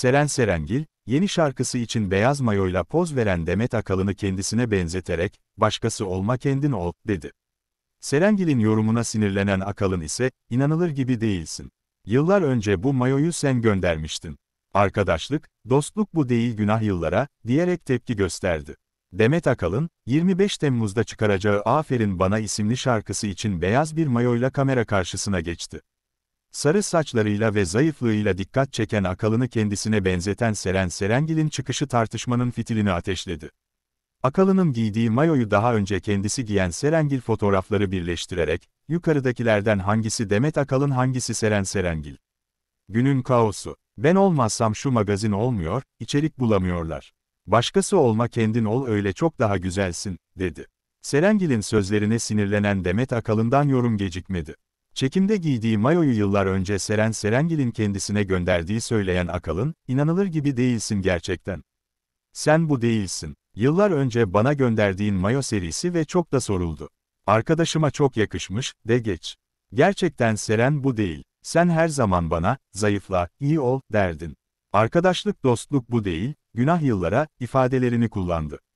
Seren Serengil, yeni şarkısı için beyaz mayoyla poz veren Demet Akalın'ı kendisine benzeterek, başkası olma kendin ol, dedi. Serengil'in yorumuna sinirlenen Akalın ise, inanılır gibi değilsin. Yıllar önce bu mayoyu sen göndermiştin. Arkadaşlık, dostluk bu değil günah yıllara, diyerek tepki gösterdi. Demet Akalın, 25 Temmuz'da çıkaracağı Aferin Bana isimli şarkısı için beyaz bir mayoyla kamera karşısına geçti. Sarı saçlarıyla ve zayıflığıyla dikkat çeken akalını kendisine benzeten Seren Serengil'in çıkışı tartışmanın fitilini ateşledi. Akalı'nın giydiği mayoyu daha önce kendisi giyen Serengil fotoğrafları birleştirerek, yukarıdakilerden hangisi Demet Akalın hangisi Seren Serengil. Günün kaosu. Ben olmazsam şu magazin olmuyor, içerik bulamıyorlar. Başkası olma kendin ol öyle çok daha güzelsin, dedi. Serengil'in sözlerine sinirlenen Demet Akalın'dan yorum gecikmedi. Çekimde giydiği mayoyu yıllar önce Seren Serengil'in kendisine gönderdiği söyleyen Akalın, inanılır gibi değilsin gerçekten. Sen bu değilsin. Yıllar önce bana gönderdiğin mayo serisi ve çok da soruldu. Arkadaşıma çok yakışmış, de geç. Gerçekten Seren bu değil. Sen her zaman bana, zayıfla, iyi ol, derdin. Arkadaşlık dostluk bu değil, günah yıllara, ifadelerini kullandı.